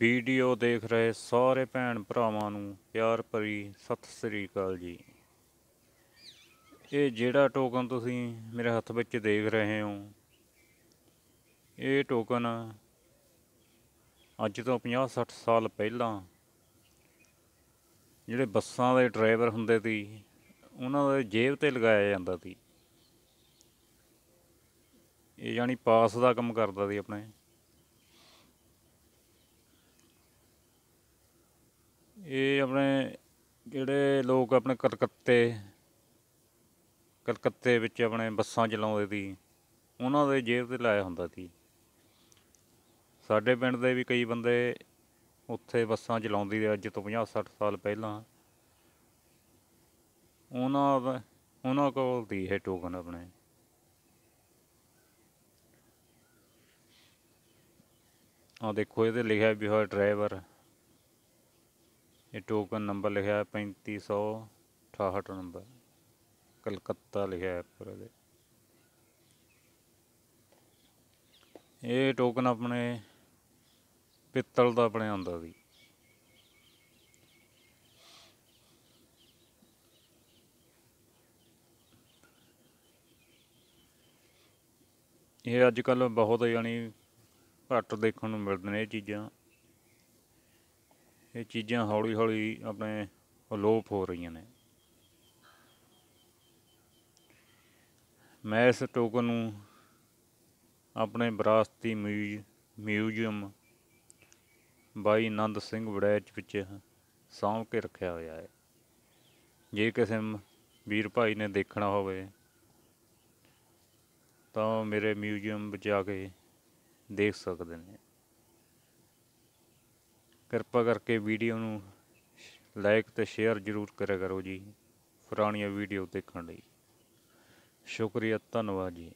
video ਦੇਖ ਰਹੇ ਸਾਰੇ ਭੈਣ ਭਰਾਵਾਂ ਨੂੰ ਪਿਆਰ ਭਰੀ ਸਤਿ ਸ੍ਰੀ ਅਕਾਲ ਜੀ ਇਹ ਜਿਹੜਾ ਟੋਕਨ ਤੁਸੀਂ ਮੇਰੇ ਹੱਥ ਵਿੱਚ ਦੇਖ ਰਹੇ ਹੋ ਇਹ ਟੋਕਨ ਅੱਜ ਤੋਂ 50-60 ਸਾਲ ਪਹਿਲਾਂ ਜਿਹੜੇ ਬੱਸਾਂ ਦੇ ਡਰਾਈਵਰ ਹੁੰਦੇ ਸੀ ਉਹਨਾਂ ਦੇ ਜੇਬ ਤੇ ਲਗਾਇਆ ਜਾਂਦਾ ਸੀ ਇਹ ਯਾਨੀ ਪਾਸ ਦਾ ਕੰਮ ਕਰਦਾ ਸੀ ਆਪਣੇ ਇਹ ਆਪਣੇ ਜਿਹੜੇ ਲੋਕ ਆਪਣੇ ਕਲਕੱਤੇ ਕਲਕੱਤੇ ਵਿੱਚ ਆਪਣੇ ਬੱਸਾਂ ਚਲਾਉਂਦੇ ਸੀ ਉਹਨਾਂ ਦੇ ਜੇਬ ਤੇ ਲਾਇਆ ਹੁੰਦਾ ਸੀ ਸਾਡੇ ਪਿੰਡ ਦੇ ਵੀ ਕਈ ਬੰਦੇ ਉੱਥੇ ਬੱਸਾਂ ਚਲਾਉਂਦੇ ਸੀ ਅੱਜ ਤੋਂ 50 60 ਸਾਲ ਪਹਿਲਾਂ ਉਹਨਾਂ ਉਹਨਾਂ ਕੋਲ ਦੀ ਹੈ ਟੋਕਨ ਆਪਣੇ ਆ ਦੇਖੋ ਇਹਦੇ ਲਿਖਿਆ ਵੀ ਹੋਇਆ ਡਰਾਈਵਰ ਇਹ ਟੋਕਨ ਨੰਬਰ ਲਿਖਿਆ ਹੈ 3568 ਨੰਬਰ ਕਲਕੱਤਾ ਲਿਖਿਆ ਹੈ ਪਰ ਇਹਦੇ ਇਹ ਟੋਕਨ ਆਪਣੇ ਪਿੱਤਲ ਦਾ ਬਣਿਆ ਹੁੰਦਾ ਸੀ ਇਹ ਅੱਜ ਕੱਲ ਬਹੁਤ ਯਾਨੀ ਘੱਟ ਦੇਖਣ ਨੂੰ ਮਿਲਦੇ ਨੇ ਇਹ ਚੀਜ਼ਾਂ ਇਹ ਚੀਜ਼ਾਂ ਹੌਲੀ ਹੌਲੀ ਆਪਣੇ ਅਲੋਪ ਹੋ ਰਹੀਆਂ ਨੇ ਮੈਂ ਇਸ ਟੋਕਨ ਨੂੰ ਆਪਣੇ ਵਿਰਾਸਤੀ ਮਿਊਜ਼ੀਅਮ ਬਾਈ ਆਨੰਦ ਸਿੰਘ ਵੜੈਚ ਵਿੱਚ ਸਾਂਭ ਕੇ ਰੱਖਿਆ ਹੋਇਆ ਹੈ ਜੇ ਕਿਸੇ ਵੀਰ ਭਾਈ ਨੇ ਦੇਖਣਾ ਹੋਵੇ ਤਾਂ ਮੇਰੇ ਮਿਊਜ਼ੀਅਮ ਵਿੱਚ ਆ ਕੇ ਦੇਖ ਸਕਦੇ ਨੇ ਕਿਰਪਾ ਕਰਕੇ ਵੀਡੀਓ ਨੂੰ ਲਾਈਕ ਤੇ ਸ਼ੇਅਰ ਜ਼ਰੂਰ ਕਰਿਆ ਕਰੋ ਜੀ ਪੁਰਾਣੀਆਂ ਵੀਡੀਓ ਦੇਖਣ ਲਈ ਸ਼ੁਕਰੀਆ ਧੰਨਵਾਦ ਜੀ